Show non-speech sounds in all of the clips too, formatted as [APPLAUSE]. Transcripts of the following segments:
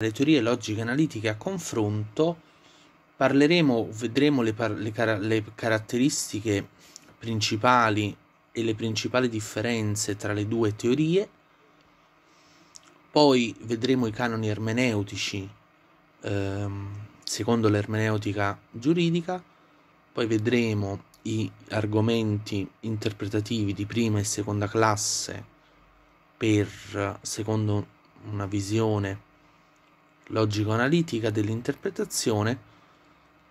le teorie logiche analitiche a confronto parleremo, vedremo le, par- le, car- le, caratteristiche principali e le principali differenze tra le due teorie, poi vedremo i canoni ermeneutici ehm, secondo l'ermeneutica giuridica, poi vedremo gli argomenti interpretativi di prima e seconda classe per secondo una visione logico-analitica dell'interpretazione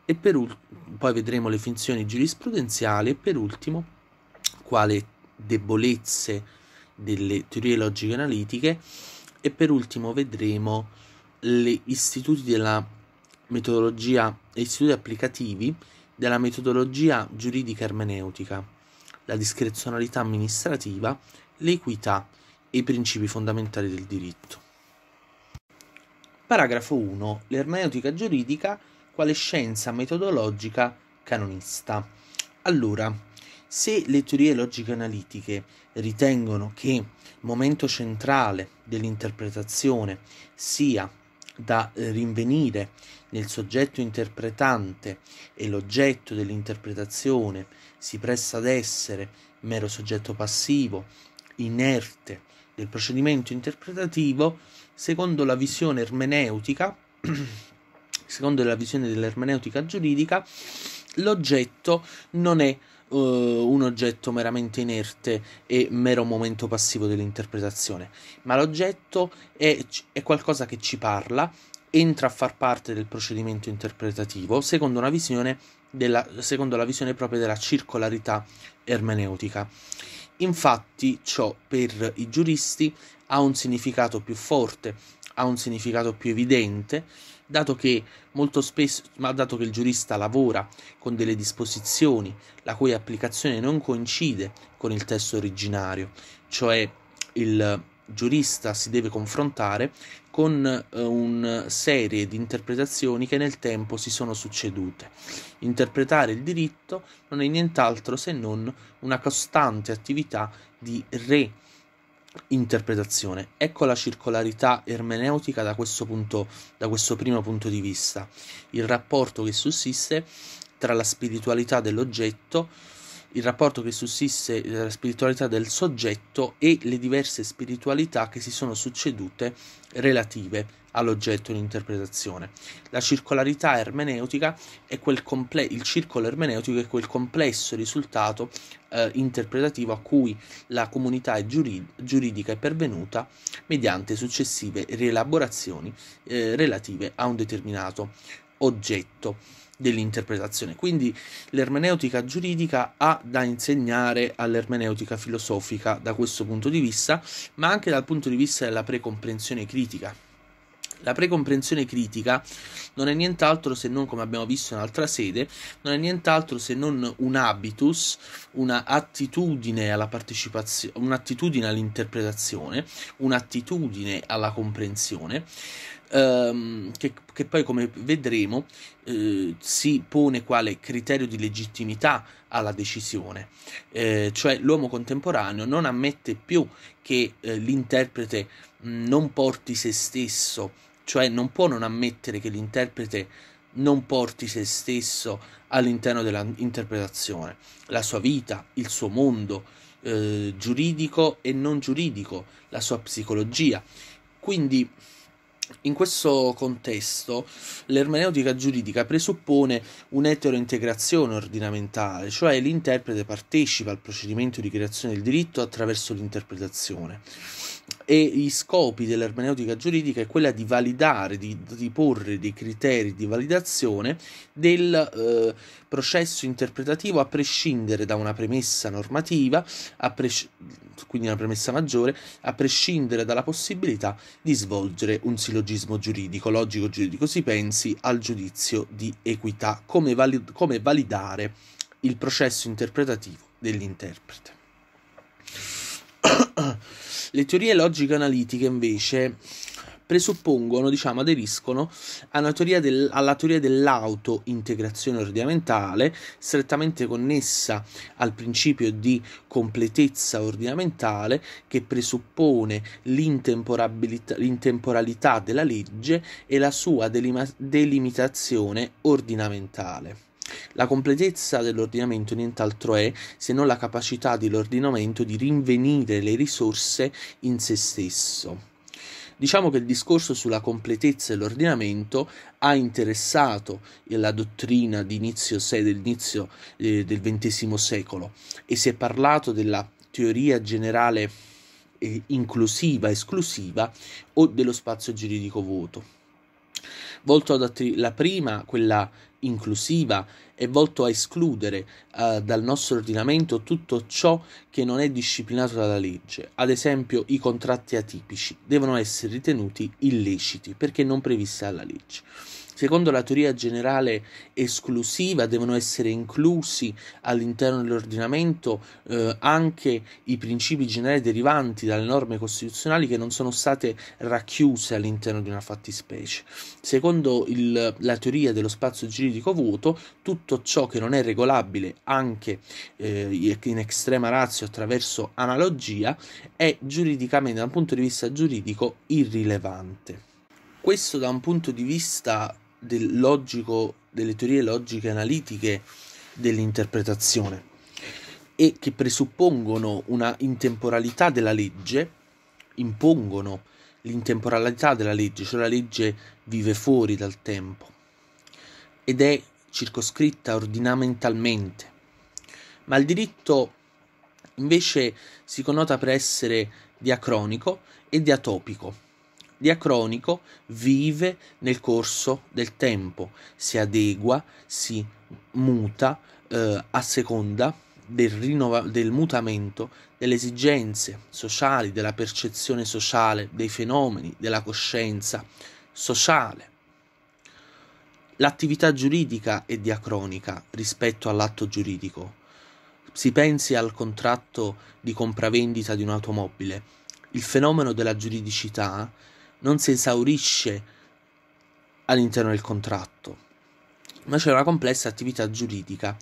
e per ul- poi vedremo le finzioni giurisprudenziali e per ultimo quale debolezze delle teorie logiche analitiche e per ultimo vedremo gli istituti della metodologia istituti applicativi della metodologia giuridica ermeneutica, la discrezionalità amministrativa, l'equità e i principi fondamentali del diritto. Paragrafo 1. L'ermeneutica giuridica quale scienza metodologica canonista. Allora, se le teorie logico analitiche ritengono che il momento centrale dell'interpretazione sia da eh, rinvenire nel soggetto interpretante e l'oggetto dell'interpretazione si presta ad essere mero soggetto passivo, inerte del procedimento interpretativo, secondo la visione ermeneutica, [CLEARS THROAT] secondo la visione dell'ermeneutica giuridica, l'oggetto non è uh, un oggetto meramente inerte e mero momento passivo dell'interpretazione, ma l'oggetto è, è qualcosa che ci parla, entra a far parte del procedimento interpretativo secondo, una visione della, secondo la visione proprio della circolarità ermeneutica. Infatti ciò per i giuristi ha un significato più forte, ha un significato più evidente, dato che molto spesso, ma dato che il giurista lavora con delle disposizioni la cui applicazione non coincide con il testo originario, cioè il giurista si deve confrontare con eh, una serie di interpretazioni che nel tempo si sono succedute. Interpretare il diritto non è nient'altro se non una costante attività di re interpretazione. Ecco la circolarità ermeneutica da questo, punto, da questo primo punto di vista, il rapporto che sussiste tra la spiritualità dell'oggetto il rapporto che sussiste tra la spiritualità del soggetto e le diverse spiritualità che si sono succedute relative all'oggetto in interpretazione. La circolarità ermeneutica è quel comple- il circolo ermeneutico è quel complesso risultato eh, interpretativo a cui la comunità giurid- giuridica è pervenuta mediante successive rielaborazioni eh, relative a un determinato oggetto dell'interpretazione. Quindi l'ermeneutica giuridica ha da insegnare all'ermeneutica filosofica da questo punto di vista, ma anche dal punto di vista della precomprensione critica. La precomprensione critica non è nient'altro se non, come abbiamo visto in altra sede, non è nient'altro se non un habitus, un'attitudine alla partecipazione, un'attitudine all'interpretazione, un'attitudine alla comprensione ehm, che, che, poi come vedremo eh, si pone quale criterio di legittimità alla decisione, eh, cioè l'uomo contemporaneo non ammette più che eh, l'interprete mm, non porti se stesso, cioè non può non ammettere che l'interprete non porti se stesso all'interno dell'interpretazione, la sua vita, il suo mondo eh, giuridico e non giuridico, la sua psicologia. Quindi in questo contesto l'ermeneutica giuridica presuppone un'eterointegrazione ordinamentale, cioè l'interprete partecipa al procedimento di creazione del diritto attraverso l'interpretazione e gli scopi dell'ermeneutica giuridica è quella di validare, di, di porre dei criteri di validazione del eh, processo interpretativo a prescindere da una premessa normativa, pres- quindi una premessa maggiore, a prescindere dalla possibilità di svolgere un sillogismo giuridico, logico-giuridico, si pensi al giudizio di equità, come, vali- come validare il processo interpretativo dell'interprete. Le teorie logico-analitiche invece presuppongono, diciamo, aderiscono teoria del, alla teoria dell'auto-integrazione ordinamentale, strettamente connessa al principio di completezza ordinamentale che presuppone l'intemporalità della legge e la sua delima, delimitazione ordinamentale. La completezza dell'ordinamento nient'altro è se non la capacità dell'ordinamento di rinvenire le risorse in se stesso. Diciamo che il discorso sulla completezza dell'ordinamento ha interessato la dottrina di inizio, dell'inizio eh, del XX secolo e si è parlato della teoria generale eh, inclusiva, esclusiva o dello spazio giuridico vuoto. Volto ad attri- la prima, quella inclusiva, è volto a escludere eh, dal nostro ordinamento tutto ciò che non è disciplinato dalla legge. Ad esempio, i contratti atipici devono essere ritenuti illeciti perché non previsti dalla legge. Secondo la teoria generale esclusiva devono essere inclusi all'interno dell'ordinamento eh, anche i principi generali derivanti dalle norme costituzionali che non sono state racchiuse all'interno di una fattispecie. Secondo il, la teoria dello spazio giuridico vuoto, tutto ciò che non è regolabile anche eh, in estrema razio attraverso analogia è giuridicamente, da un punto di vista giuridico, irrilevante. Questo da un punto di vista del logico, delle teorie logiche analitiche dell'interpretazione e che presuppongono una intemporalità della legge, impongono l'intemporalità della legge, cioè la legge vive fuori dal tempo ed è circoscritta ordinamentalmente, ma il diritto invece si connota per essere diacronico e diatopico diacronico vive nel corso del tempo, si adegua, si muta eh, a seconda del, rinnova- del mutamento delle esigenze sociali, della percezione sociale, dei fenomeni, della coscienza sociale. L'attività giuridica è diacronica rispetto all'atto giuridico. Si pensi al contratto di compravendita di un'automobile. Il fenomeno della giuridicità non si esaurisce all'interno del contratto, ma c'è una complessa attività giuridica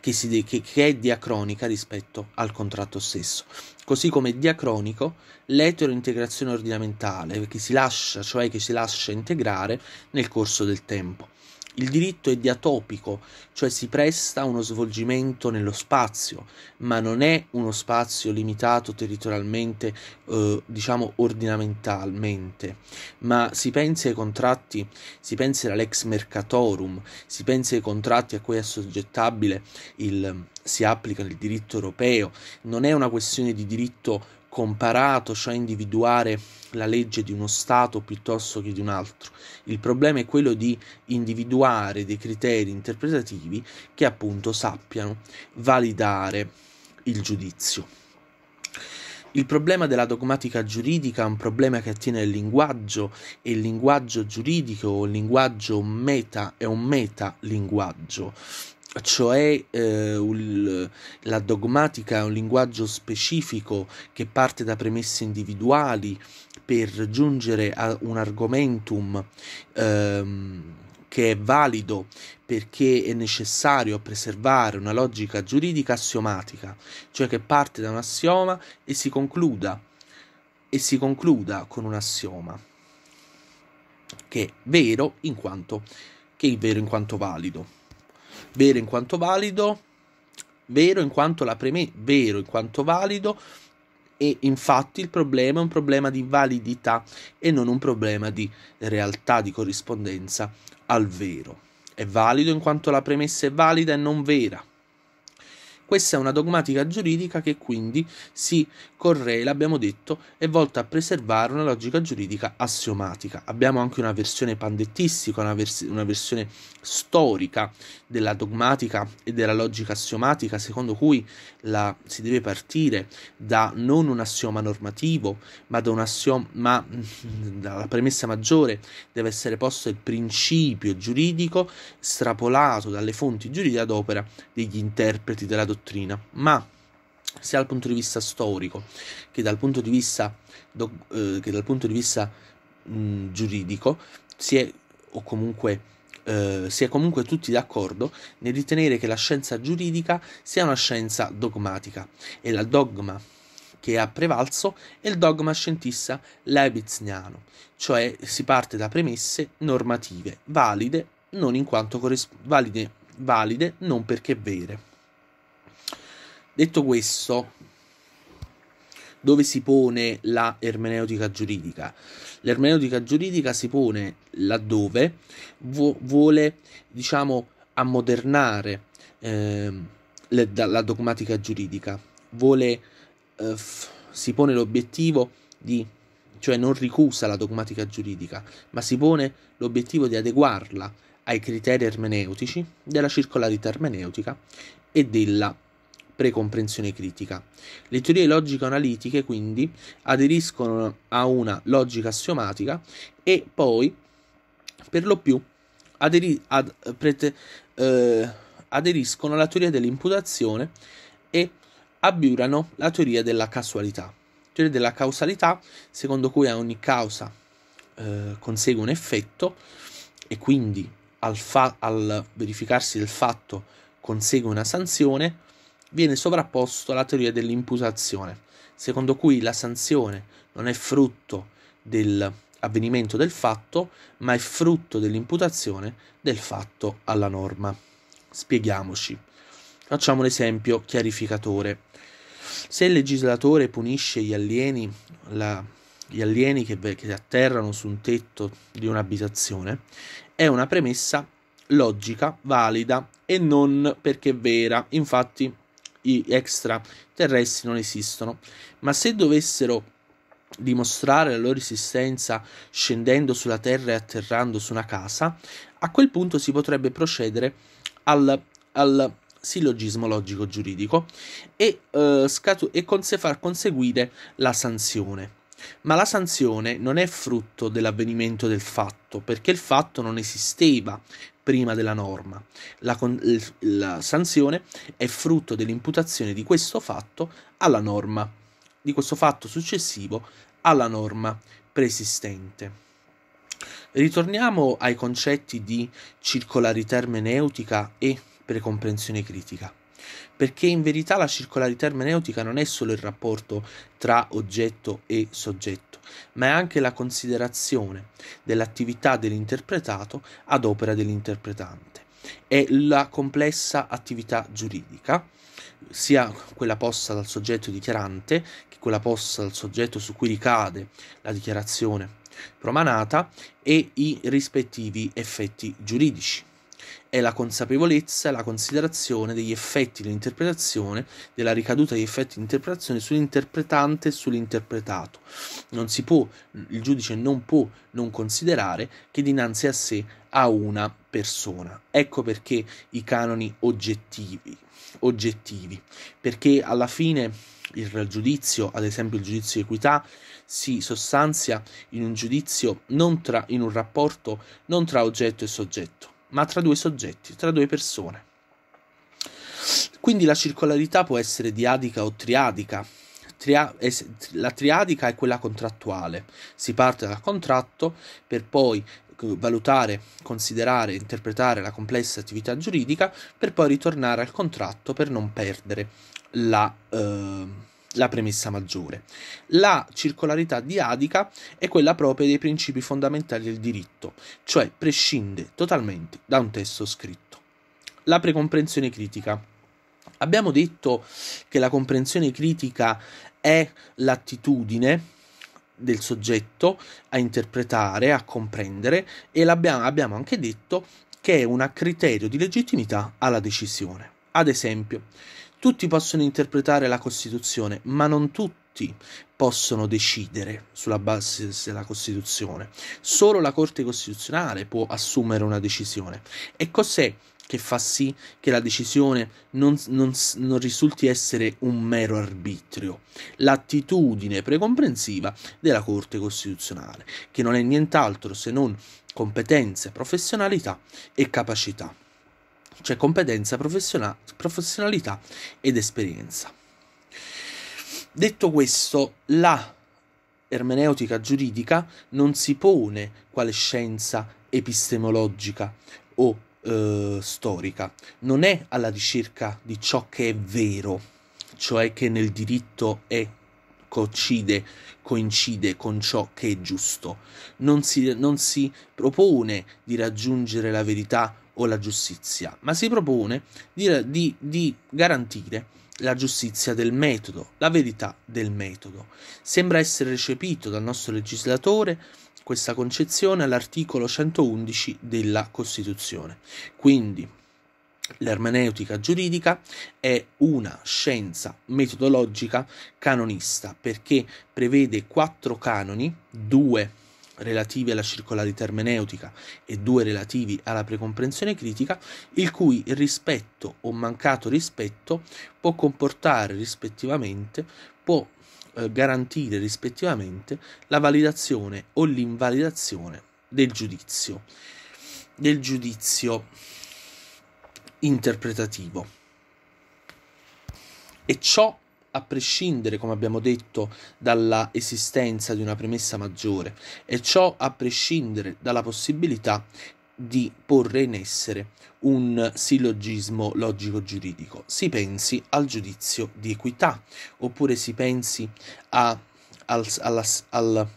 che, si, che, che è diacronica rispetto al contratto stesso, così come è diacronico l'eterointegrazione ordinamentale, che si lascia, cioè che si lascia integrare nel corso del tempo. Il diritto è diatopico, cioè si presta a uno svolgimento nello spazio, ma non è uno spazio limitato territorialmente, eh, diciamo ordinamentalmente, ma si pensa ai contratti, si pensa all'ex mercatorum, si pensa ai contratti a cui è soggettabile il si applica nel diritto europeo, non è una questione di diritto comparato, cioè individuare la legge di uno Stato piuttosto che di un altro. Il problema è quello di individuare dei criteri interpretativi che appunto sappiano validare il giudizio. Il problema della dogmatica giuridica è un problema che attiene al linguaggio e il linguaggio giuridico o il linguaggio meta è un metalinguaggio cioè eh, un, la dogmatica è un linguaggio specifico che parte da premesse individuali per giungere a un argomentum ehm, che è valido perché è necessario preservare una logica giuridica assiomatica, cioè che parte da un assioma e si concluda, e si concluda con un assioma che è vero in quanto che è vero in quanto valido vero in quanto valido, vero in quanto la premessa, vero in quanto valido, e infatti il problema è un problema di validità e non un problema di realtà, di corrispondenza al vero. È valido in quanto la premessa è valida e non vera. Questa è una dogmatica giuridica che quindi si correla, abbiamo detto, è volta a preservare una logica giuridica assiomatica. Abbiamo anche una versione pandettistica, una, vers- una versione storica della dogmatica e della logica assiomatica, secondo cui la, si deve partire da non un assioma normativo, ma da un assioma, ma [LAUGHS] dalla premessa maggiore deve essere posto il principio giuridico strapolato dalle fonti giuridiche ad opera degli interpreti della dogmatica dottrina, ma sia dal punto di vista storico che dal punto di vista, do, eh, dal punto di vista mh, mm, giuridico si è, comunque, eh, si è comunque tutti d'accordo nel ritenere che la scienza giuridica sia una scienza dogmatica e la dogma che ha prevalso è il dogma scientista leibizniano, cioè si parte da premesse normative valide non, quanto corris- valide, valide non perché vere. Detto questo, dove si pone la ermeneutica giuridica? L'ermeneutica giuridica si pone laddove vu- vuole, diciamo, ammodernare eh, le, da, la dogmatica giuridica, vuole, eh, f- si pone l'obiettivo di cioè non ricusa la dogmatica giuridica, ma si pone l'obiettivo di adeguarla ai criteri ermeneutici della circolarità ermeneutica e della precomprensione critica. Le teorie logico-analitiche quindi aderiscono a una logica assiomatica e poi per lo più aderi- ad, prete- eh, aderiscono alla teoria dell'imputazione e abbiurano la teoria della casualità. Teoria della causalità, secondo cui a ogni causa eh, consegue un effetto e quindi al, fa- al verificarsi del fatto consegue una sanzione, viene sovrapposto alla teoria dell'imputazione, secondo cui la sanzione non è frutto dell'avvenimento del fatto, ma è frutto dell'imputazione del fatto alla norma. Spieghiamoci. Facciamo un esempio chiarificatore. Se il legislatore punisce gli alieni, la, gli alieni che, che atterrano su un tetto di un'abitazione, è una premessa logica, valida e non perché vera. Infatti extraterrestri non esistono, ma se dovessero dimostrare la loro esistenza scendendo sulla Terra e atterrando su una casa, a quel punto si potrebbe procedere al, al sillogismo logico-giuridico e, eh, scatu- e con- far conseguire la sanzione. Ma la sanzione non è frutto dell'avvenimento del fatto, perché il fatto non esisteva prima della norma. La, la sanzione è frutto dell'imputazione di questo fatto alla norma, di questo fatto successivo alla norma preesistente. Ritorniamo ai concetti di circolarità ermeneutica e precomprensione critica perché in verità la circolarità ermeneutica non è solo il rapporto tra oggetto e soggetto, ma è anche la considerazione dell'attività dell'interpretato ad opera dell'interpretante. È la complessa attività giuridica, sia quella posta dal soggetto dichiarante che quella posta dal soggetto su cui ricade la dichiarazione promanata e i rispettivi effetti giuridici è la consapevolezza, la considerazione degli effetti dell'interpretazione, della ricaduta degli effetti di interpretazione sull'interpretante e sull'interpretato. Non si può, il giudice non può non considerare che dinanzi a sé ha una persona. Ecco perché i canoni oggettivi, oggettivi, perché alla fine il giudizio, ad esempio il giudizio di equità, si sostanzia in un giudizio non tra, in un rapporto non tra oggetto e soggetto ma tra due soggetti, tra due persone. Quindi la circolarità può essere diadica o triadica. Tria- es- la triadica è quella contrattuale, si parte dal contratto per poi eh, valutare, considerare, interpretare la complessa attività giuridica per poi ritornare al contratto per non perdere la... Eh, la premessa maggiore. La circolarità diadica è quella propria dei principi fondamentali del diritto, cioè prescinde totalmente da un testo scritto. La precomprensione critica. Abbiamo detto che la comprensione critica è l'attitudine del soggetto a interpretare, a comprendere e abbiamo anche detto che è un criterio di legittimità alla decisione. Ad esempio, tutti possono interpretare la Costituzione, ma non tutti possono decidere sulla base della Costituzione. Solo la Corte Costituzionale può assumere una decisione. E cos'è che fa sì che la decisione non, non, non risulti essere un mero arbitrio? L'attitudine precomprensiva della Corte Costituzionale, che non è nient'altro se non competenze, professionalità e capacità cioè competenza, professionalità ed esperienza. Detto questo, la ermeneutica giuridica non si pone quale scienza epistemologica o eh, storica, non è alla ricerca di ciò che è vero, cioè che nel diritto è coincide, coincide con ciò che è giusto, non si, non si propone di raggiungere la verità o la giustizia, ma si propone di, di, di garantire la giustizia del metodo, la verità del metodo. Sembra essere recepito dal nostro legislatore questa concezione all'articolo 111 della Costituzione. Quindi l'ermeneutica giuridica è una scienza metodologica canonista perché prevede quattro canoni, due relativi alla circolarità ermeneutica e due relativi alla precomprensione critica, il cui rispetto o mancato rispetto può comportare rispettivamente, può eh, garantire rispettivamente la validazione o l'invalidazione del giudizio, del giudizio interpretativo. E ciò a prescindere, come abbiamo detto, dalla esistenza di una premessa maggiore e ciò a prescindere dalla possibilità di porre in essere un sillogismo logico-giuridico. Si pensi al giudizio di equità, oppure si pensi a, al, alla, al,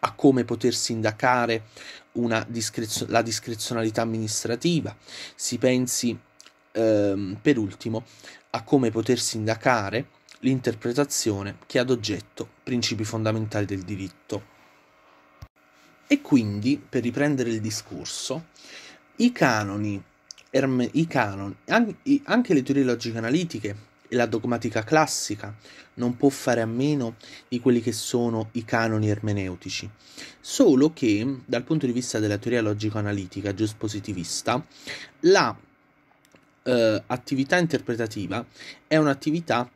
a come poter sindacare una discrezio- la discrezionalità amministrativa, si pensi ehm, per ultimo a come poter sindacare l'interpretazione che ha ad oggetto principi fondamentali del diritto. E quindi, per riprendere il discorso, i canoni, erme, i canon, anche le teorie logico analitiche e la dogmatica classica non può fare a meno di quelli che sono i canoni ermeneutici, solo che dal punto di vista della teoria logico-analitica giuspositivista, la eh, attività interpretativa è un'attività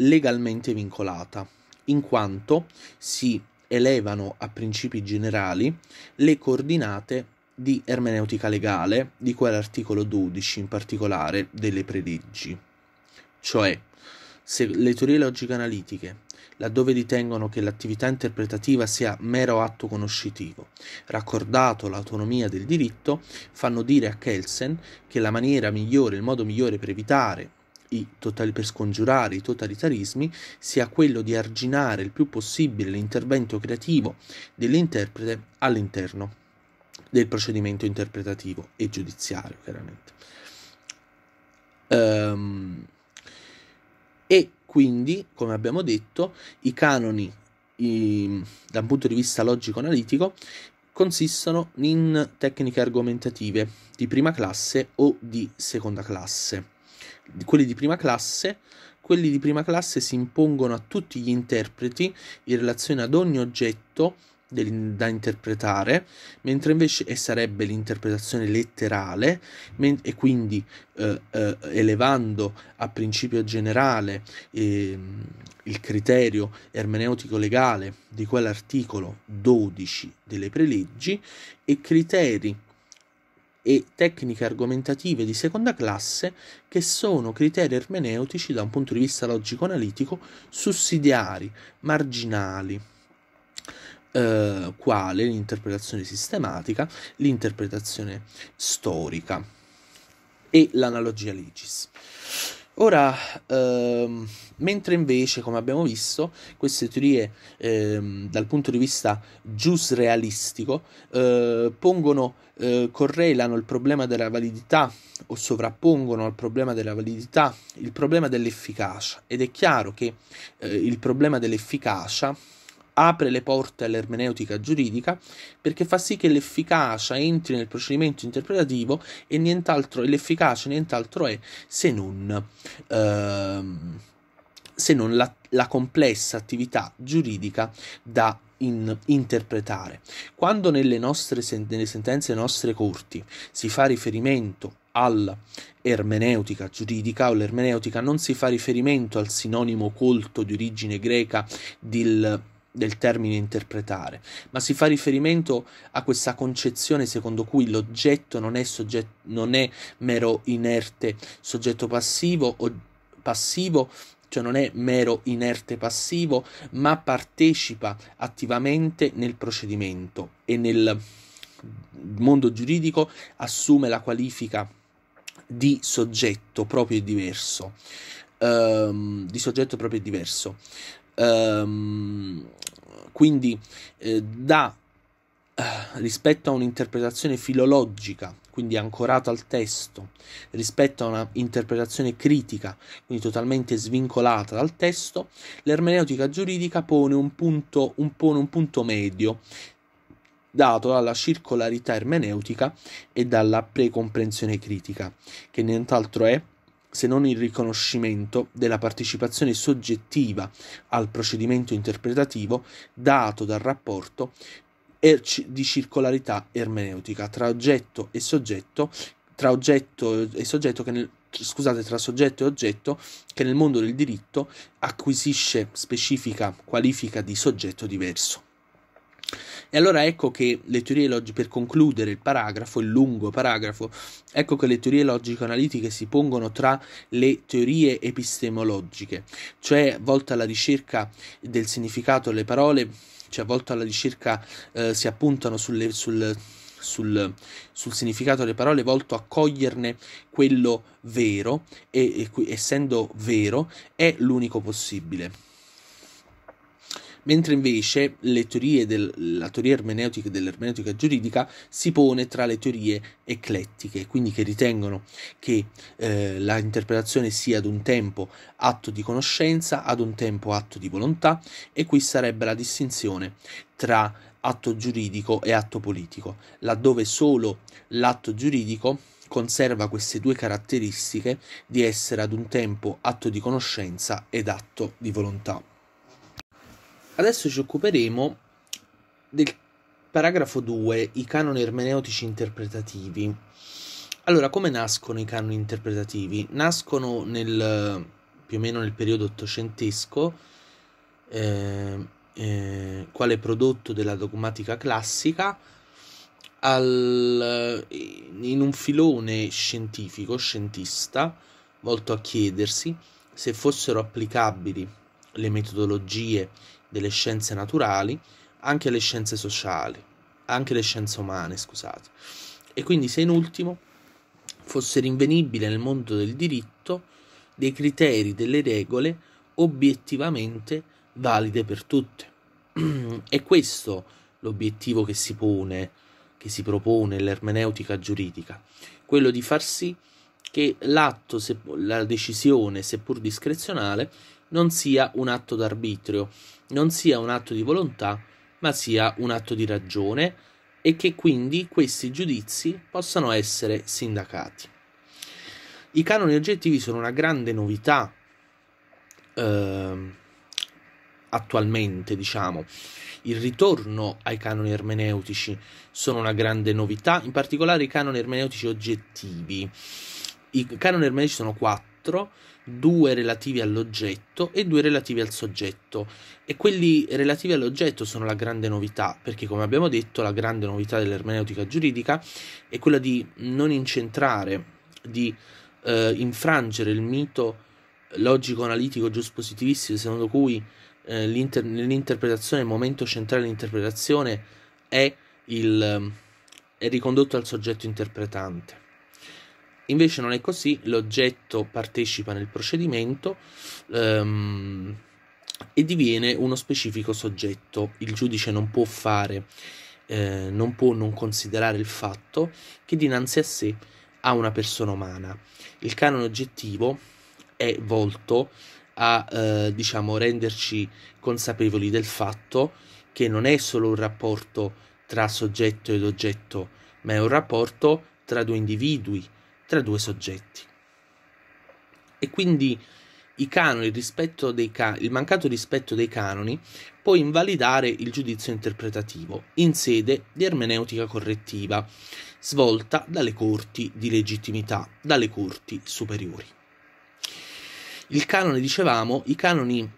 legalmente vincolata, in quanto si elevano a principi generali le coordinate di ermeneutica legale di quell'articolo 12 in particolare delle prelegi, cioè se le teorie logico-analitiche laddove ritengono che l'attività interpretativa sia mero atto conoscitivo. Raccordato l'autonomia del diritto, fanno dire a Kelsen che la maniera migliore, il modo migliore per evitare Totali, per scongiurare i totalitarismi sia quello di arginare il più possibile l'intervento creativo dell'interprete all'interno del procedimento interpretativo e giudiziario, chiaramente. Um, e quindi, come abbiamo detto, i canoni i, da un punto di vista logico-analitico consistono in tecniche argomentative di prima classe o di seconda classe. Quelli di prima classe quelli di prima classe si impongono a tutti gli interpreti in relazione ad ogni oggetto da interpretare, mentre invece sarebbe l'interpretazione letterale e quindi eh, eh, elevando a principio generale eh, il criterio ermeneutico legale di quell'articolo 12 delle preleggi e criteri e tecniche argomentative di seconda classe che sono criteri ermeneutici da un punto di vista logico-analitico sussidiari, marginali eh, quale l'interpretazione sistematica, l'interpretazione storica e l'analogia legis. Ora, ehm, mentre invece, come abbiamo visto, queste teorie ehm, dal punto di vista giusrealistico eh, pongono, eh, correlano il problema della validità o sovrappongono al problema della validità il problema dell'efficacia ed è chiaro che eh, il problema dell'efficacia apre le porte all'ermeneutica giuridica perché fa sì che l'efficacia entri nel procedimento interpretativo e nient'altro, l'efficacia nient'altro è se non, ehm, se non la, la complessa attività giuridica da in, interpretare. Quando nelle, nostre, nelle sentenze delle nostre corti si fa riferimento all'ermeneutica giuridica o l'ermeneutica non si fa riferimento al sinonimo colto di origine greca del del termine interpretare, ma si fa riferimento a questa concezione secondo cui l'oggetto non è, soggetto, non è mero inerte soggetto passivo o passivo, cioè non è mero inerte passivo, ma partecipa attivamente nel procedimento e nel mondo giuridico assume la qualifica di soggetto proprio e diverso. Um, di soggetto proprio e diverso. Um, quindi eh, da eh, rispetto a un'interpretazione filologica, quindi ancorata al testo, rispetto a un'interpretazione critica, quindi totalmente svincolata dal testo, l'ermeneutica giuridica pone un punto, un, pone un punto medio dato dalla circolarità ermeneutica e dalla precomprensione critica, che nient'altro è se non il riconoscimento della partecipazione soggettiva al procedimento interpretativo dato dal rapporto di circolarità ermeneutica tra oggetto e soggetto, tra oggetto e soggetto che nel, scusate, tra soggetto e oggetto che nel mondo del diritto acquisisce specifica qualifica di soggetto diverso. E allora ecco che le teorie logiche, per concludere il paragrafo, il lungo paragrafo, ecco che le teorie logico-analitiche si pongono tra le teorie epistemologiche, cioè volte alla ricerca del significato delle parole, cioè volte alla ricerca, eh, si appuntano sulle, sul, sul, sul, significato delle parole, volto a coglierne quello vero, e, e essendo vero, è l'unico possibile mentre invece del, la teoria ermeneutica dell'ermeneutica giuridica si pone tra le teorie eclettiche, quindi che ritengono che eh, la interpretazione sia ad un tempo atto di conoscenza, ad un tempo atto di volontà e qui sarebbe la distinzione tra atto giuridico e atto politico, laddove solo l'atto giuridico conserva queste due caratteristiche di essere ad un tempo atto di conoscenza ed atto di volontà. Adesso ci occuperemo del paragrafo 2, i canoni ermeneutici interpretativi. Allora, come nascono i canoni interpretativi? Nascono nel, più o meno nel periodo ottocentesco, eh, eh, quale prodotto della dogmatica classica, al, in un filone scientifico, scientista, volto a chiedersi se fossero applicabili le metodologie delle scienze naturali anche le scienze sociali, anche le scienze umane, scusate. E quindi se in ultimo fosse rinvenibile nel mondo del diritto dei criteri, delle regole obiettivamente valide per tutte. È [CLEARS THROAT] questo l'obiettivo che si pone, che si propone l'ermeneutica giuridica, quello di far sì che l'atto, la decisione, seppur discrezionale, non sia un atto d'arbitrio, non sia un atto di volontà, ma sia un atto di ragione e che quindi questi giudizi possano essere sindacati. I canoni oggettivi sono una grande novità eh, attualmente, diciamo. Il ritorno ai canoni ermeneutici sono una grande novità, in particolare i canoni ermeneutici oggettivi. I canoni ermeneutici sono quattro 4, due relativi all'oggetto e due relativi al soggetto. E quelli relativi all'oggetto sono la grande novità, perché come abbiamo detto la grande novità dell'ermeneutica giuridica è quella di non incentrare, di eh, infrangere il mito logico-analitico giuspositivistico secondo cui eh, l'inter- l'interpretazione, il momento centrale dell'interpretazione è, il, è ricondotto al soggetto interpretante. Invece non è così, l'oggetto partecipa nel procedimento um, e diviene uno specifico soggetto. Il giudice non può fare, eh, non può non considerare il fatto che dinanzi a sé ha una persona umana. Il canone oggettivo è volto a eh, diciamo renderci consapevoli del fatto che non è solo un rapporto tra soggetto ed oggetto, ma è un rapporto tra due individui tra due soggetti. E quindi canoni, il, ca- il mancato rispetto dei canoni può invalidare il giudizio interpretativo in sede di ermeneutica correttiva, svolta dalle corti di legittimità, dalle corti superiori. Il canone, dicevamo, i canoni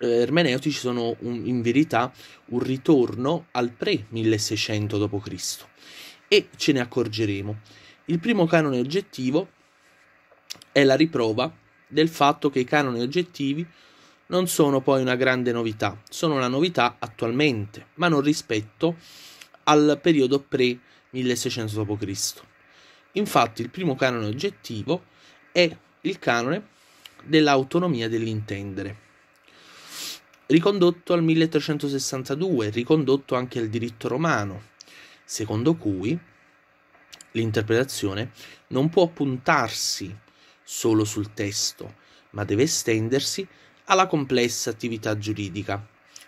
eh, ermeneutici sono un, in verità un ritorno al pre-1600 d.C. e ce ne accorgeremo il primo canone oggettivo è la riprova del fatto che i canoni oggettivi non sono poi una grande novità, sono una novità attualmente, ma non rispetto al periodo pre 1600 d.C. Infatti il primo canone oggettivo è il canone dell'autonomia dell'intendere, ricondotto al 1362, ricondotto anche al diritto romano, secondo cui L'interpretazione non può puntarsi solo sul testo, ma deve estendersi alla complessa attività giuridica.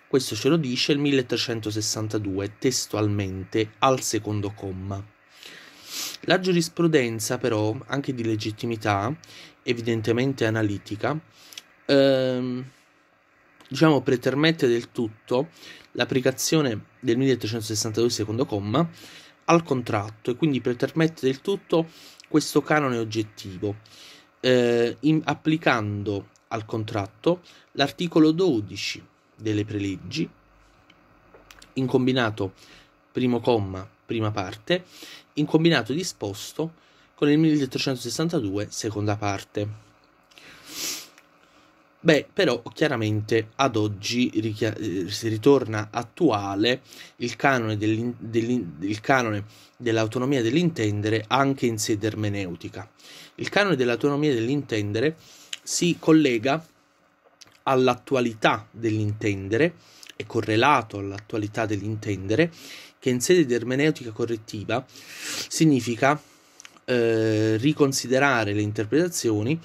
Questo ce lo dice il 1362 testualmente al secondo comma. La giurisprudenza però, anche di legittimità, evidentemente analitica, ehm, diciamo pretermette del tutto l'applicazione del 1362 secondo comma al contratto e quindi pretermette del tutto questo canone oggettivo, eh, in, applicando al contratto l'articolo 12 delle preleggi, in combinato primo comma, prima parte, in combinato disposto con il 1362, seconda parte. Beh, però chiaramente ad oggi eh, si ritorna attuale il canone, dell'in, dell'in, il canone dell'autonomia dell'intendere anche in sede ermeneutica. Il canone dell'autonomia dell'intendere si collega all'attualità dell'intendere, è correlato all'attualità dell'intendere, che in sede di ermeneutica correttiva significa eh, riconsiderare le interpretazioni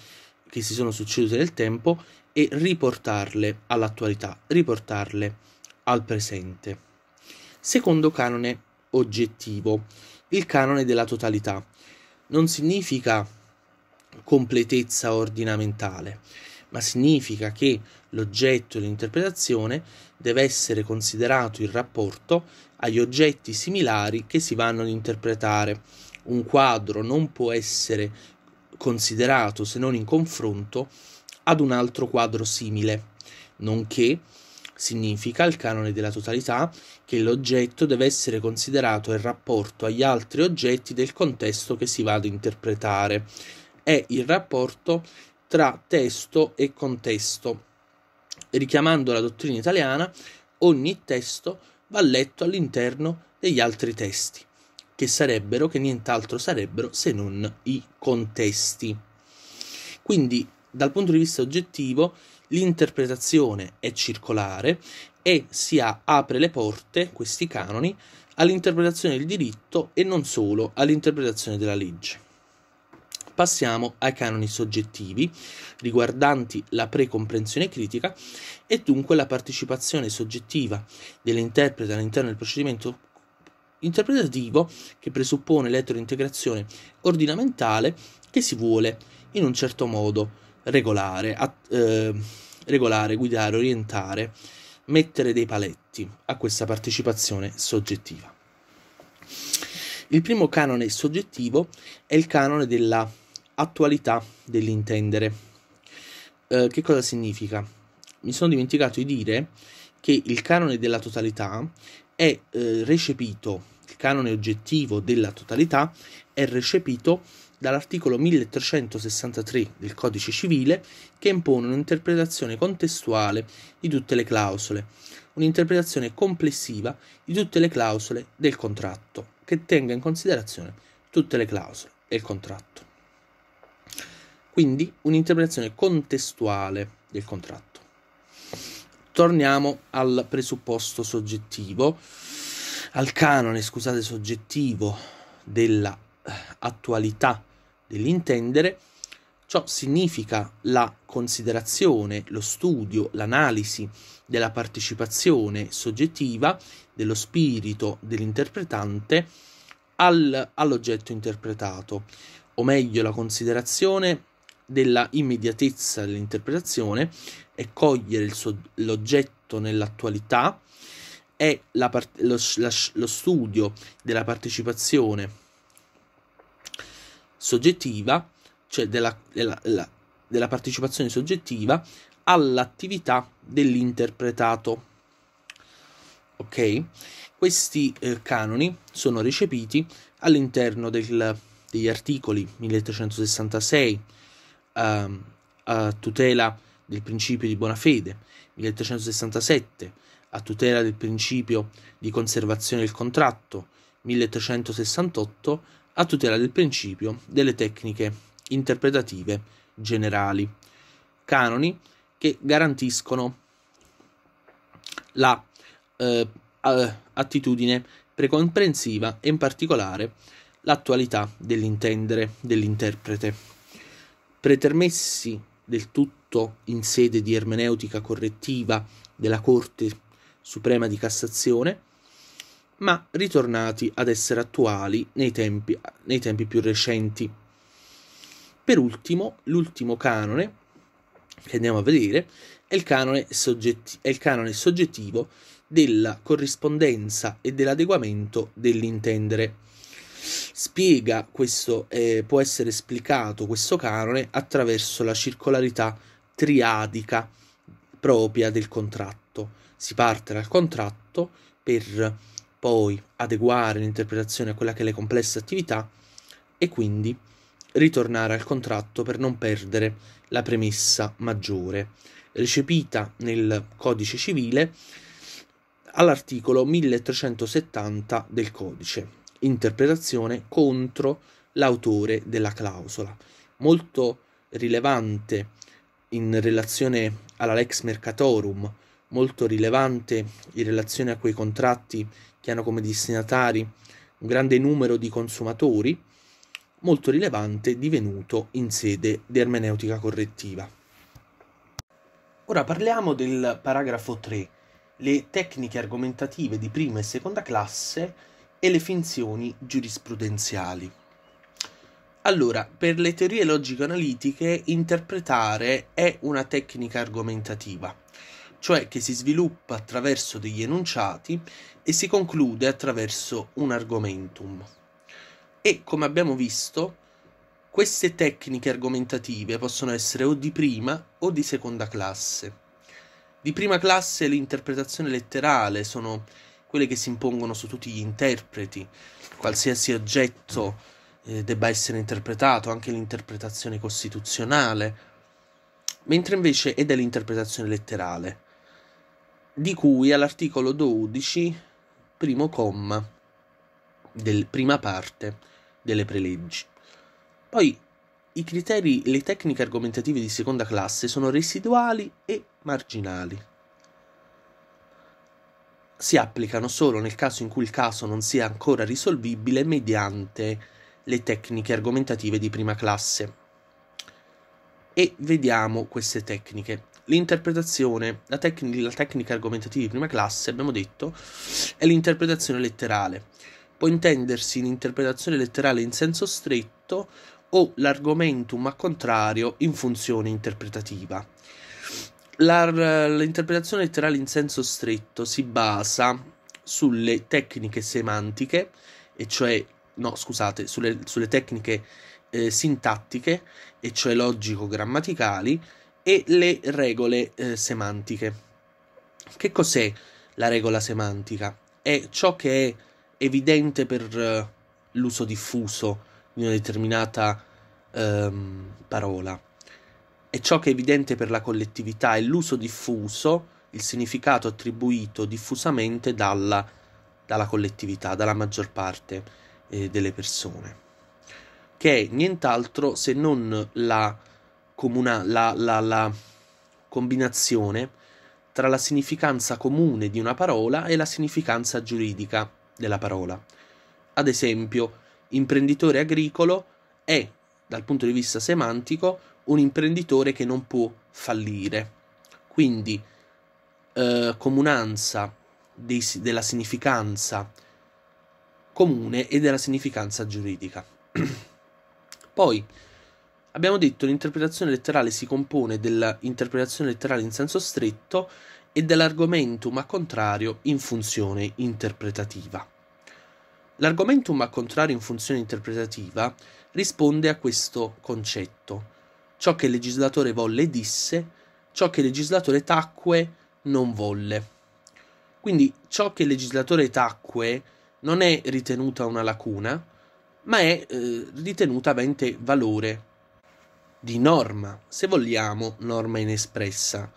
che si sono succedute nel tempo e riportarle all'attualità, riportarle al presente. Secondo canone oggettivo, il canone della totalità. Non significa completezza ordinamentale, ma significa che l'oggetto dell'interpretazione deve essere considerato in rapporto agli oggetti similari che si vanno ad interpretare. Un quadro non può essere considerato se non in confronto ad un altro quadro simile, nonché significa il canone della totalità che l'oggetto deve essere considerato in rapporto agli altri oggetti del contesto che si va ad interpretare. È il rapporto tra testo e contesto. Richiamando la dottrina italiana, ogni testo va letto all'interno degli altri testi, che sarebbero, che nient'altro sarebbero se non i contesti. Quindi dal punto di vista oggettivo, l'interpretazione è circolare e si apre le porte, questi canoni, all'interpretazione del diritto e non solo all'interpretazione della legge. Passiamo ai canoni soggettivi, riguardanti la precomprensione critica e dunque la partecipazione soggettiva dell'interprete all'interno del procedimento interpretativo che presuppone l'eterointegrazione ordinamentale che si vuole in un certo modo regolare, a, eh, regolare, guidare, orientare, mettere dei paletti a questa partecipazione soggettiva. Il primo canone soggettivo è il canone della attualità dell'intendere. Eh, che cosa significa? Mi sono dimenticato di dire che il canone della totalità è eh, recepito, il canone oggettivo della totalità è recepito dall'articolo 1363 del Codice civile che impone un'interpretazione contestuale di tutte le clausole, un'interpretazione complessiva di tutte le clausole del contratto, che tenga in considerazione tutte le clausole del contratto. Quindi un'interpretazione contestuale del contratto. Torniamo al presupposto soggettivo, al canone, scusate, soggettivo della eh, attualità dell'intendere, ciò significa la considerazione, lo studio, l'analisi della partecipazione soggettiva dello spirito dell'interpretante al, all'oggetto interpretato, o meglio la considerazione della immediatezza dell'interpretazione e cogliere suo, l'oggetto nell'attualità è la, lo, lo studio della partecipazione soggettiva, cioè della, della, della, della partecipazione soggettiva, all'attività dell'interpretato. Ok? Questi eh, canoni sono recepiti all'interno del, degli articoli 1366 eh, a tutela del principio di buona fede, 1367 a tutela del principio di conservazione del contratto, 1368 a tutela del principio delle tecniche interpretative generali, canoni che garantiscono la eh, attitudine precomprensiva e in particolare l'attualità dell'intendere dell'interprete. Pretermessi del tutto in sede di ermeneutica correttiva della Corte Suprema di Cassazione, ma ritornati ad essere attuali nei tempi, nei tempi più recenti. Per ultimo, l'ultimo canone che andiamo a vedere è il canone, soggetti- è il canone soggettivo della corrispondenza e dell'adeguamento dell'intendere. Spiega questo, eh, può essere esplicato questo canone attraverso la circolarità triadica propria del contratto. Si parte dal contratto per poi adeguare l'interpretazione a quella che è le complesse attività e quindi ritornare al contratto per non perdere la premessa maggiore, recepita nel codice civile all'articolo 1370 del codice, interpretazione contro l'autore della clausola, molto rilevante in relazione alla lex mercatorum, molto rilevante in relazione a quei contratti che hanno come destinatari un grande numero di consumatori, molto rilevante divenuto in sede di ermeneutica correttiva. Ora parliamo del paragrafo 3, le tecniche argomentative di prima e seconda classe e le finzioni giurisprudenziali. Allora, per le teorie logico-analitiche interpretare è una tecnica argomentativa cioè che si sviluppa attraverso degli enunciati e si conclude attraverso un argomentum. E come abbiamo visto, queste tecniche argomentative possono essere o di prima o di seconda classe. Di prima classe l'interpretazione letterale sono quelle che si impongono su tutti gli interpreti, qualsiasi oggetto eh, debba essere interpretato, anche l'interpretazione costituzionale, mentre invece è dell'interpretazione letterale di cui all'articolo 12, primo comma, del, prima parte delle preleggi. Poi i criteri, le tecniche argomentative di seconda classe sono residuali e marginali. Si applicano solo nel caso in cui il caso non sia ancora risolvibile mediante le tecniche argomentative di prima classe. E vediamo queste tecniche. L'interpretazione, la, tec- la tecnica argomentativa di prima classe, abbiamo detto, è l'interpretazione letterale. Può intendersi in interpretazione letterale in senso stretto o l'argomentum a contrario in funzione interpretativa. La, l'interpretazione letterale in senso stretto si basa sulle tecniche semantiche, e cioè, no, scusate, sulle, sulle tecniche eh, sintattiche, e cioè logico-grammaticali, e le regole eh, semantiche. Che cos'è la regola semantica? È ciò che è evidente per eh, l'uso diffuso di una determinata ehm, parola. È ciò che è evidente per la collettività, è l'uso diffuso, il significato attribuito diffusamente dalla, dalla collettività, dalla maggior parte eh, delle persone, che è nient'altro se non la comuna- la, la, la combinazione tra la significanza comune di una parola e la significanza giuridica della parola. Ad esempio, imprenditore agricolo è, dal punto di vista semantico, un imprenditore che non può fallire. Quindi, eh, comunanza dei, della significanza comune e della significanza giuridica. [CLEARS THROAT] Poi, Abbiamo detto che l'interpretazione letterale si compone dell'interpretazione letterale in senso stretto e dell'argomentum a contrario in funzione interpretativa. L'argomentum a contrario in funzione interpretativa risponde a questo concetto. Ciò che il legislatore volle disse, ciò che il legislatore tacque non volle. Quindi ciò che il legislatore tacque non è ritenuta una lacuna, ma è eh, ritenuta avente valore di norma, se vogliamo, norma inespressa,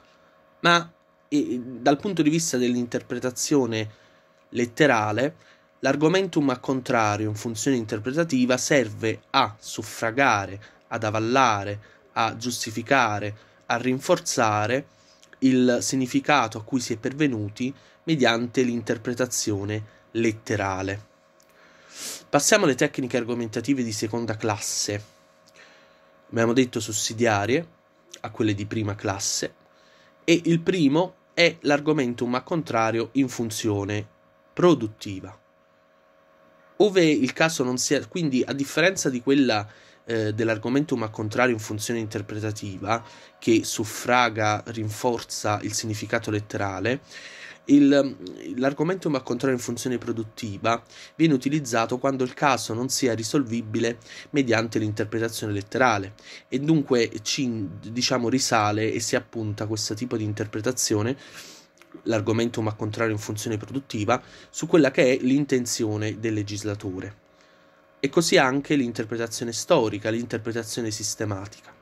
ma eh, dal punto di vista dell'interpretazione letterale, l'argomentum a contrario in funzione interpretativa serve a suffragare, ad avallare, a giustificare, a rinforzare il significato a cui si è pervenuti mediante l'interpretazione letterale. Passiamo alle tecniche argomentative di seconda classe abbiamo detto sussidiarie a quelle di prima classe e il primo è l'argomentum a contrario in funzione produttiva. Ove il caso non sia, quindi a differenza di quella eh, dell'argomentum a contrario in funzione interpretativa, che suffraga, rinforza il significato letterale, il, l'argomento maccontrol in funzione produttiva viene utilizzato quando il caso non sia risolvibile mediante l'interpretazione letterale e dunque ci diciamo, risale e si appunta questo tipo di interpretazione l'argomento maccontrol in funzione produttiva su quella che è l'intenzione del legislatore e così anche l'interpretazione storica, l'interpretazione sistematica.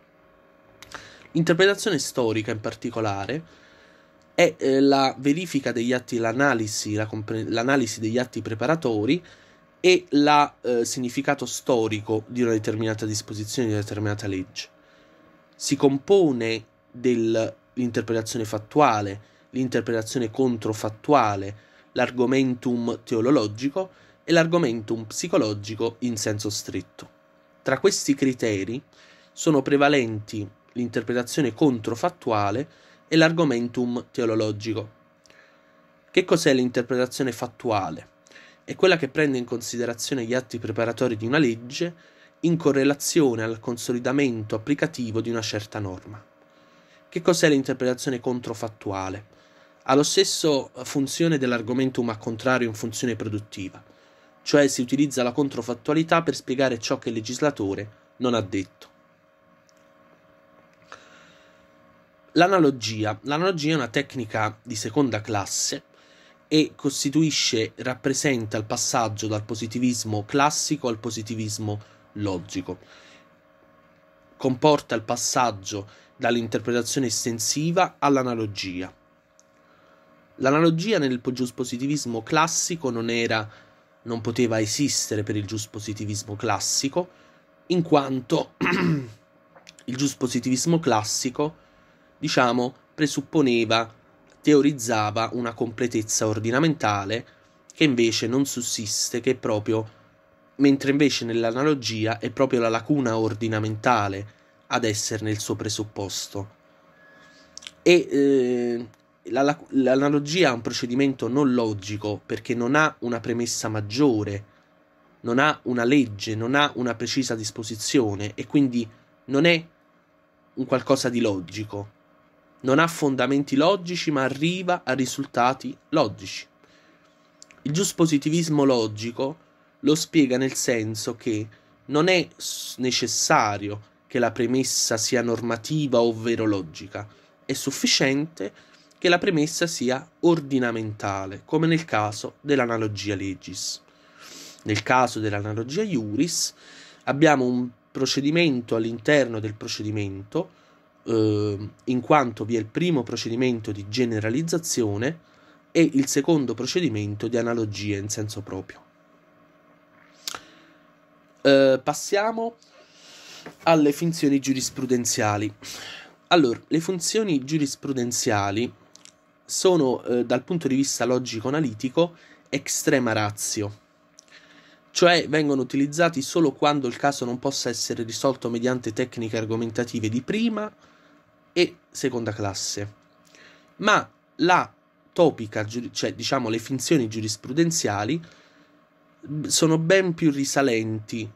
L'interpretazione storica in particolare è eh, la verifica degli atti, l'analisi, la compre- l'analisi degli atti preparatori e il eh, significato storico di una determinata disposizione, di una determinata legge. Si compone dell'interpretazione fattuale, l'interpretazione controfattuale, l'argomentum teologico e l'argomentum psicologico in senso stretto. Tra questi criteri sono prevalenti l'interpretazione controfattuale e l'argomentum teologico. Che cos'è l'interpretazione fattuale? È quella che prende in considerazione gli atti preparatori di una legge in correlazione al consolidamento applicativo di una certa norma. Che cos'è l'interpretazione controfattuale? Ha lo stesso funzione dell'argomentum a contrario in funzione produttiva, cioè si utilizza la controfattualità per spiegare ciò che il legislatore non ha detto. L'analogia. L'analogia è una tecnica di seconda classe e costituisce, rappresenta il passaggio dal positivismo classico al positivismo logico. Comporta il passaggio dall'interpretazione estensiva all'analogia. L'analogia nel giuspositivismo classico non, era, non poteva esistere per il giuspositivismo classico, in quanto [CLEARS THROAT] il giuspositivismo classico diciamo, presupponeva, teorizzava una completezza ordinamentale che invece non sussiste, che proprio, mentre invece nell'analogia è proprio la lacuna ordinamentale ad esserne il suo presupposto. E eh, la, l'analogia è un procedimento non logico perché non ha una premessa maggiore, non ha una legge, non ha una precisa disposizione e quindi non è un qualcosa di logico non ha fondamenti logici ma arriva a risultati logici. Il positivismo logico lo spiega nel senso che non è necessario che la premessa sia normativa ovvero logica, è sufficiente che la premessa sia ordinamentale, come nel caso dell'analogia legis. Nel caso dell'analogia iuris abbiamo un procedimento all'interno del procedimento eh, in quanto vi è il primo procedimento di generalizzazione e il secondo procedimento di analogia in senso proprio. Eh, passiamo alle funzioni giurisprudenziali. Allora, le funzioni giurisprudenziali sono eh, dal punto di vista logico-analitico extrema ratio, cioè vengono utilizzati solo quando il caso non possa essere risolto mediante tecniche argomentative di prima e seconda classe. Ma la topica, cioè diciamo le finzioni giurisprudenziali, sono ben più risalenti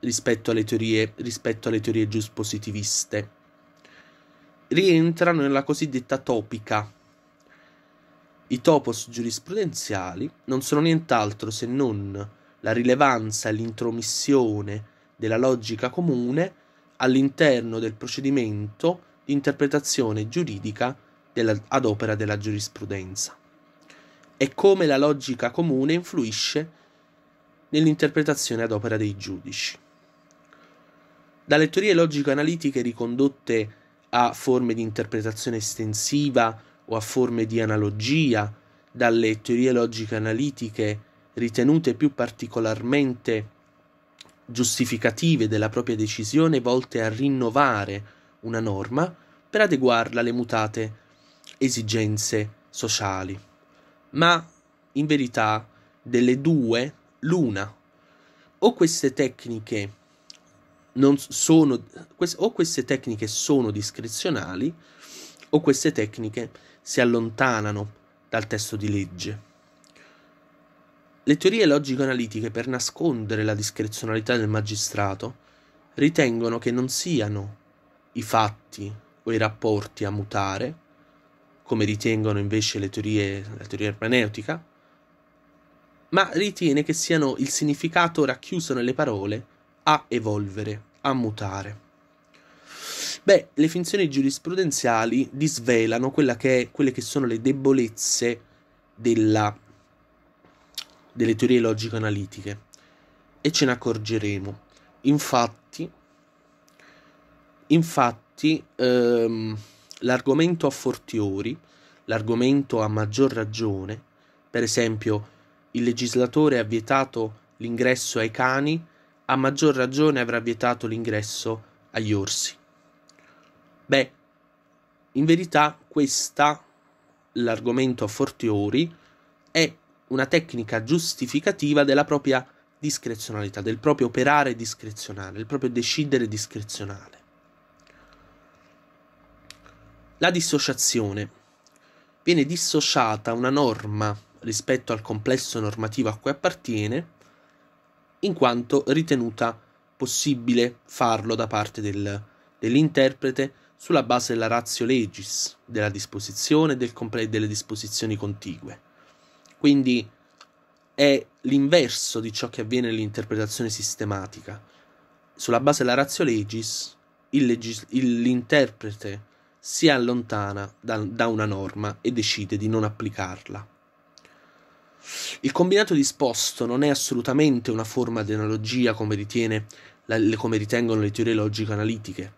rispetto alle teorie, rispetto alle teorie giuspositiviste. Rientrano nella cosiddetta topica. I topos giurisprudenziali non sono nient'altro se non la rilevanza e l'intromissione della logica comune all'interno del procedimento interpretazione giuridica della, ad opera della giurisprudenza e come la logica comune influisce nell'interpretazione ad opera dei giudici. Dalle teorie logico-analitiche ricondotte a forme di interpretazione estensiva o a forme di analogia, dalle teorie logico-analitiche ritenute più particolarmente giustificative della propria decisione volte a rinnovare una norma per adeguarla alle mutate esigenze sociali. Ma in verità delle due, l'una. O queste tecniche non sono o queste tecniche sono discrezionali o queste tecniche si allontanano dal testo di legge. Le teorie logico-analitiche per nascondere la discrezionalità del magistrato ritengono che non siano i fatti o i rapporti a mutare, come ritengono invece le teorie, la teoria ermeneutica, ma ritiene che siano il significato racchiuso nelle parole a evolvere, a mutare. Beh, le finzioni giurisprudenziali disvelano che è, quelle che sono le debolezze della, delle teorie logico-analitiche e ce ne accorgeremo. Infatti, Infatti, ehm, l'argomento a fortiori, l'argomento a maggior ragione, per esempio, il legislatore ha vietato l'ingresso ai cani, a maggior ragione avrà vietato l'ingresso agli orsi. Beh, in verità questa, l'argomento a fortiori, è una tecnica giustificativa della propria discrezionalità, del proprio operare discrezionale, del proprio decidere discrezionale. La dissociazione. Viene dissociata una norma rispetto al complesso normativo a cui appartiene, in quanto ritenuta possibile farlo da parte del, dell'interprete sulla base della ratio legis della disposizione e del comple- delle disposizioni contigue. Quindi è l'inverso di ciò che avviene nell'interpretazione sistematica. Sulla base della ratio legis, il legis- l'interprete si allontana da, da una norma e decide di non applicarla. Il combinato disposto non è assolutamente una forma di analogia come, ritiene, come ritengono le teorie logico-analitiche,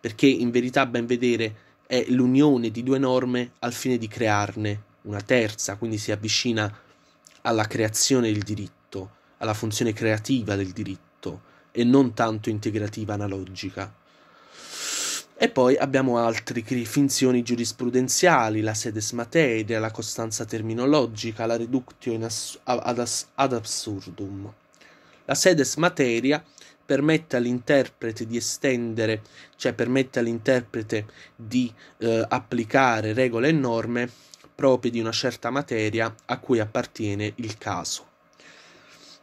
perché in verità, ben vedere, è l'unione di due norme al fine di crearne una terza, quindi si avvicina alla creazione del diritto, alla funzione creativa del diritto e non tanto integrativa analogica. E poi abbiamo altre finzioni giurisprudenziali, la sedes materia, la costanza terminologica, la reductio ass- ad, ass- ad absurdum. La sedes materia permette all'interprete di estendere, cioè permette all'interprete di eh, applicare regole e norme proprie di una certa materia a cui appartiene il caso.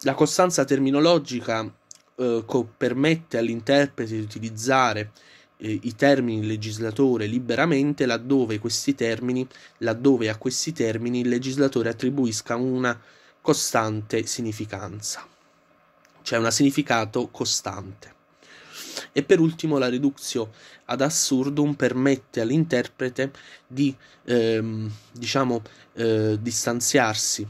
La costanza terminologica eh, co- permette all'interprete di utilizzare eh, i termini del legislatore liberamente laddove, termini, laddove a questi termini il legislatore attribuisca una costante significanza, cioè un significato costante. E per ultimo la riduzione ad assurdum permette all'interprete di ehm, diciamo, eh, distanziarsi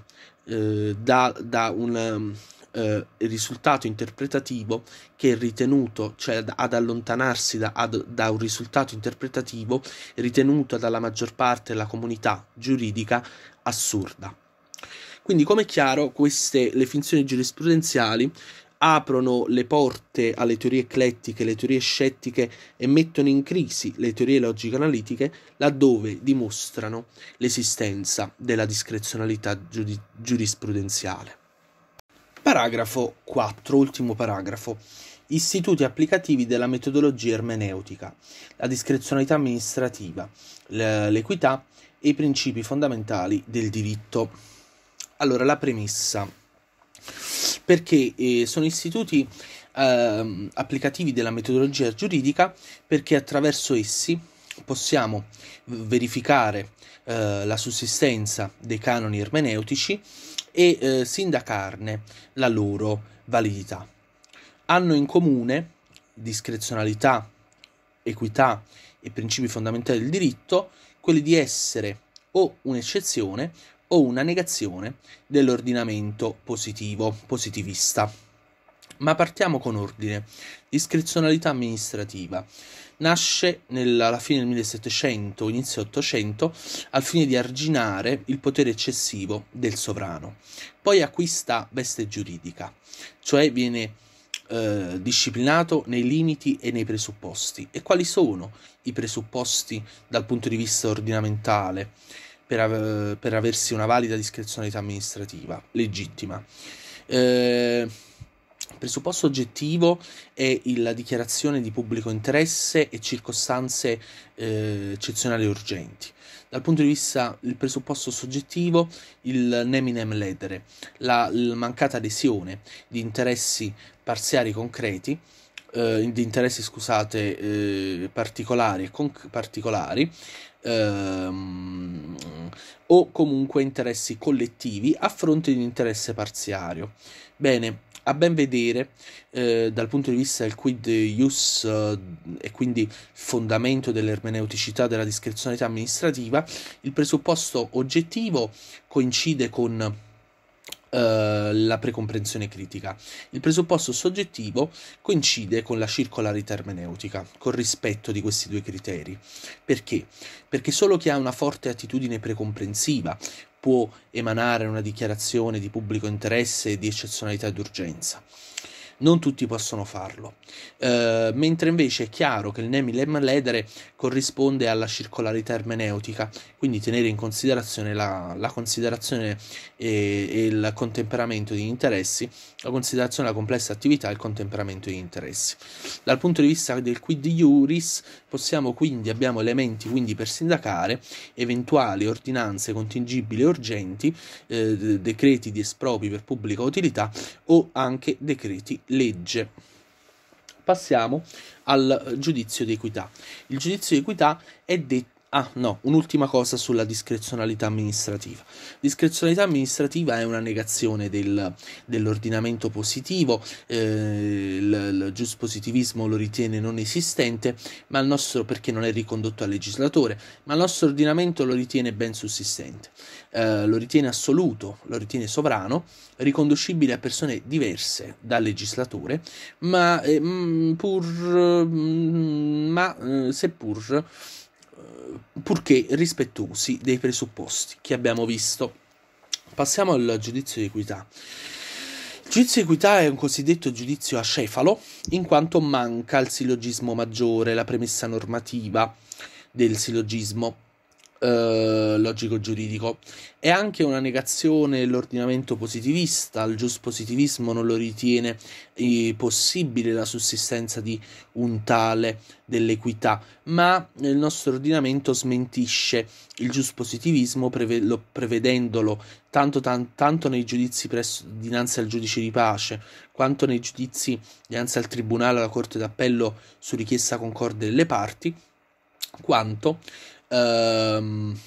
eh, da, da un eh, risultato interpretativo che è ritenuto, cioè ad allontanarsi da, ad, da un risultato interpretativo ritenuto dalla maggior parte della comunità giuridica assurda. Quindi, come è chiaro, queste le finzioni giurisprudenziali aprono le porte alle teorie eclettiche, le teorie scettiche e mettono in crisi le teorie logico-analitiche laddove dimostrano l'esistenza della discrezionalità giuri- giurisprudenziale. Paragrafo 4, ultimo paragrafo. Istituti applicativi della metodologia ermeneutica, la discrezionalità amministrativa, l'equità e i principi fondamentali del diritto. Allora, la premessa. Perché eh, sono istituti eh, applicativi della metodologia giuridica? Perché attraverso essi possiamo verificare eh, la sussistenza dei canoni ermeneutici e eh, sindacarne la loro validità. Hanno in comune discrezionalità, equità e principi fondamentali del diritto quelli di essere o un'eccezione o una negazione dell'ordinamento positivo, positivista. Ma partiamo con ordine. Discrezionalità amministrativa. Nasce nella, alla fine del 1700, inizio 800, al fine di arginare il potere eccessivo del sovrano. Poi acquista veste giuridica, cioè viene eh, disciplinato nei limiti e nei presupposti. E quali sono i presupposti dal punto di vista ordinamentale per, av- per aversi una valida discrezionalità amministrativa legittima? Eh, presupposto oggettivo è la dichiarazione di pubblico interesse e circostanze eh, eccezionali e urgenti. Dal punto di vista del presupposto soggettivo, il neminem ledere, la, la mancata adesione di interessi parziali concreti, eh, di interessi scusate, eh, particolari, conc- particolari ehm, o comunque interessi collettivi a fronte di un interesse parziario. Bene, a ben vedere, eh, dal punto di vista del quid ius eh, e quindi fondamento dell'ermeneuticità della discrezionalità amministrativa, il presupposto oggettivo coincide con eh, la precomprensione critica. Il presupposto soggettivo coincide con la circolarità ermeneutica, con rispetto di questi due criteri. Perché? Perché solo chi ha una forte attitudine precomprensiva, può emanare una dichiarazione di pubblico interesse e di eccezionalità d'urgenza. Non tutti possono farlo, eh, mentre invece è chiaro che il nemilem ledere corrisponde alla circolarità ermeneutica, quindi tenere in considerazione la, la considerazione e, e il contemperamento degli interessi la considerazione della complessa attività e il contemperamento di interessi. Dal punto di vista del quid iuris possiamo quindi, abbiamo elementi quindi per sindacare eventuali ordinanze contingibili e urgenti, eh, decreti di espropri per pubblica utilità o anche decreti legge passiamo al giudizio di equità. Il giudizio di equità è detto Ah, no, un'ultima cosa sulla discrezionalità amministrativa. Discrezionalità amministrativa è una negazione del, dell'ordinamento positivo, eh, il, il giuspositivismo lo ritiene non esistente, ma il nostro perché non è ricondotto al legislatore, ma il nostro ordinamento lo ritiene ben sussistente, eh, lo ritiene assoluto, lo ritiene sovrano, riconducibile a persone diverse dal legislatore, ma, eh, mm, pur, mm, ma eh, seppur purché rispettosi dei presupposti che abbiamo visto. Passiamo al giudizio di equità. Il giudizio di equità è un cosiddetto giudizio acefalo, in quanto manca il sillogismo maggiore, la premessa normativa del sillogismo eh, logico-giuridico. È anche una negazione l'ordinamento positivista, il positivismo non lo ritiene eh, possibile la sussistenza di un tale dell'equità, ma il nostro ordinamento smentisce il positivismo preve- prevedendolo tanto, tan- tanto nei giudizi presso- dinanzi al giudice di pace, quanto nei giudizi dinanzi al tribunale alla corte d'appello su richiesta concorde delle parti, quanto ehm,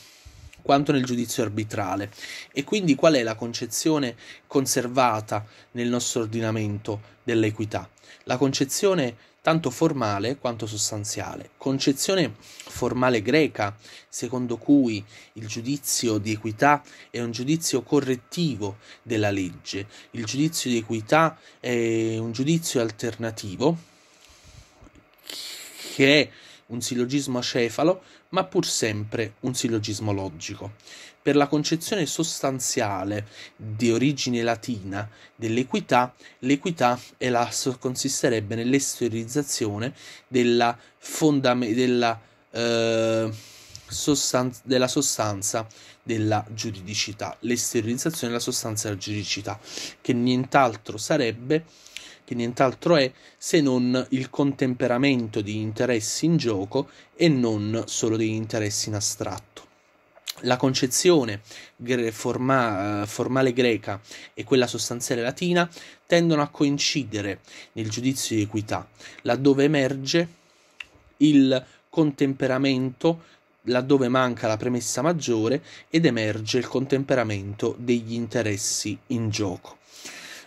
quanto nel giudizio arbitrale. E quindi qual è la concezione conservata nel nostro ordinamento dell'equità? La concezione tanto formale quanto sostanziale. Concezione formale greca, secondo cui il giudizio di equità è un giudizio correttivo della legge, il giudizio di equità è un giudizio alternativo che è un sillogismo acefalo, ma pur sempre un sillogismo logico. Per la concezione sostanziale di origine latina dell'equità, l'equità la, consisterebbe nell'esteriorizzazione della, fondame, della, eh, sostanza, della sostanza della giuridicità, l'esteriorizzazione della sostanza della giuridicità, che nient'altro sarebbe che nient'altro è se non il contemperamento di interessi in gioco e non solo degli interessi in astratto. La concezione forma- eh, formale greca e quella sostanziale latina tendono a coincidere nel giudizio di equità, laddove emerge il contemperamento, laddove manca la premessa maggiore ed emerge il contemperamento degli interessi in gioco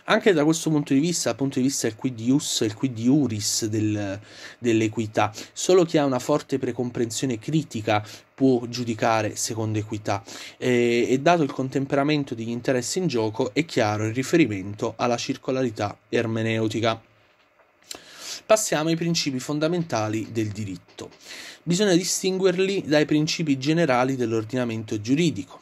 anche da questo punto di vista, dal punto di vista del quid ius, il quid iuris del, dell'equità, solo chi ha una forte precomprensione critica può giudicare secondo equità e, e dato il contemperamento degli interessi in gioco è chiaro il riferimento alla circolarità ermeneutica. Passiamo ai principi fondamentali del diritto. Bisogna distinguerli dai principi generali dell'ordinamento giuridico.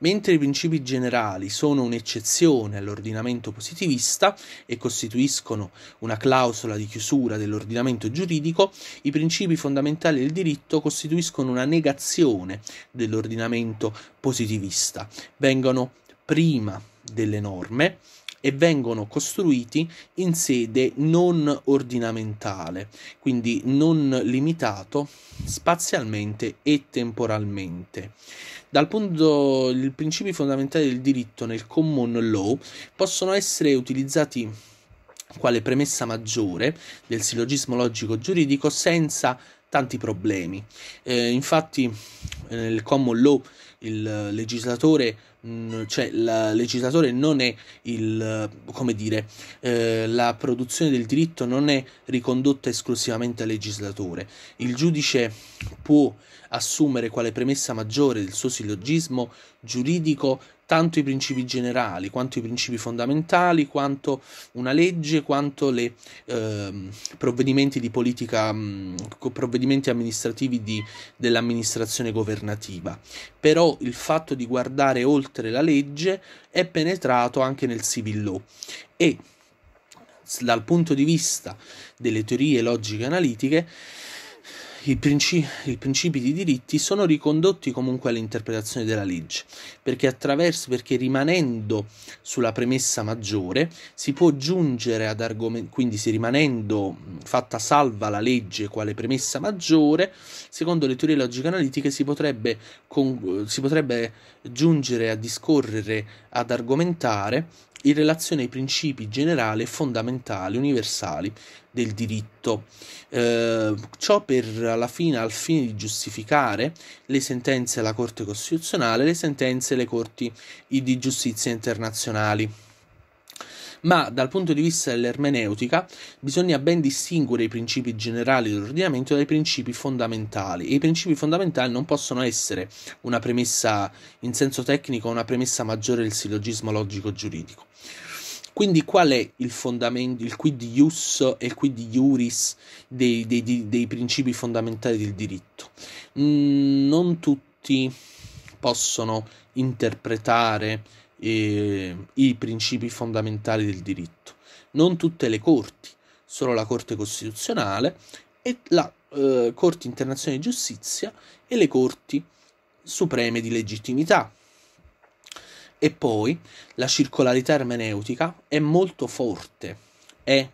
Mentre i principi generali sono un'eccezione all'ordinamento positivista e costituiscono una clausola di chiusura dell'ordinamento giuridico, i principi fondamentali del diritto costituiscono una negazione dell'ordinamento positivista. Vengono prima delle norme e vengono costruiti in sede non ordinamentale, quindi non limitato spazialmente e temporalmente. Dal punto i principi fondamentali del diritto nel common law possono essere utilizzati quale premessa maggiore del sillogismo logico giuridico senza tanti problemi. Eh, infatti nel common law il legislatore Mm, cioè il legislatore non è il come dire eh, la produzione del diritto non è ricondotta esclusivamente al legislatore. Il giudice può assumere quale premessa maggiore del suo sillogismo giuridico tanto i principi generali, quanto i principi fondamentali, quanto una legge, quanto le eh, provvedimenti di politica, mh, mm, provvedimenti amministrativi di, dell'amministrazione governativa. Però il fatto di guardare oltre la legge è penetrato anche nel civil law e dal punto di vista delle teorie logiche analitiche i, principi, i principi di diritti sono ricondotti comunque all'interpretazione della legge, perché, attraverso, perché rimanendo sulla premessa maggiore si può giungere ad argomenti, quindi rimanendo fatta salva la legge quale premessa maggiore, secondo le teorie logico-analitiche si potrebbe, con, si potrebbe giungere a discorrere, ad argomentare in relazione ai principi generali e fondamentali universali del diritto. Eh, ciò per alla fine, al fine di giustificare le sentenze della Corte Costituzionale, le sentenze delle Corti di giustizia internazionali ma dal punto di vista dell'ermeneutica bisogna ben distinguere i principi generali dell'ordinamento dai principi fondamentali e i principi fondamentali non possono essere una premessa in senso tecnico, una premessa maggiore del sillogismo logico-giuridico. Quindi qual è il fondamento, il quid ius e il quid iuris dei, dei, dei principi fondamentali del diritto? Mm, non tutti possono interpretare eh, i principi fondamentali del diritto. Non tutte le corti, solo la Corte Costituzionale e la eh, Corte Internazionale di Giustizia e le Corti Supreme di Legittimità. E poi la circolarità ermeneutica è molto forte, è,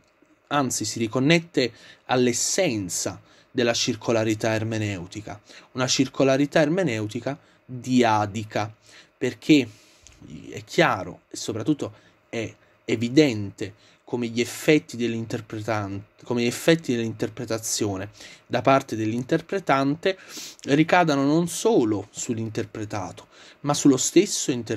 anzi si riconnette all'essenza della circolarità ermeneutica, una circolarità ermeneutica diadica, perché è chiaro e soprattutto è evidente come gli effetti, come gli effetti dell'interpretazione da parte dell'interpretante ricadano non solo sull'interpretato, ma sullo stesso interpretato